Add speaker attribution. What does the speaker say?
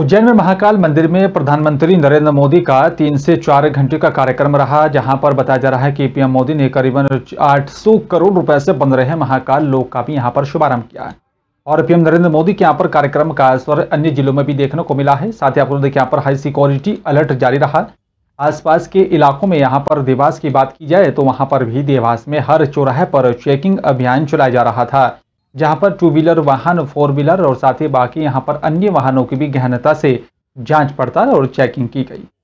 Speaker 1: उज्जैन में महाकाल मंदिर में प्रधानमंत्री नरेंद्र मोदी का तीन से चार घंटे का कार्यक्रम रहा जहां पर बताया जा रहा है कि पीएम मोदी ने करीबन 800 करोड़ रुपए से बन रहे महाकाल लोक का भी यहां पर शुभारंभ किया है और पीएम नरेंद्र मोदी के यहां पर कार्यक्रम का असर अन्य जिलों में भी देखने को मिला है साथ ही आप लोग देखिए यहाँ पर हाई सिक्योरिटी अलर्ट जारी रहा आसपास के इलाकों में यहाँ पर देवास की बात की जाए तो वहाँ पर भी देवास में हर चौराहे पर चेकिंग अभियान चलाया जा रहा था जहां पर टू व्हीलर वाहन फोर व्हीलर और साथ ही बाकी यहां पर अन्य वाहनों की भी गहनता से जांच पड़ताल और चेकिंग की गई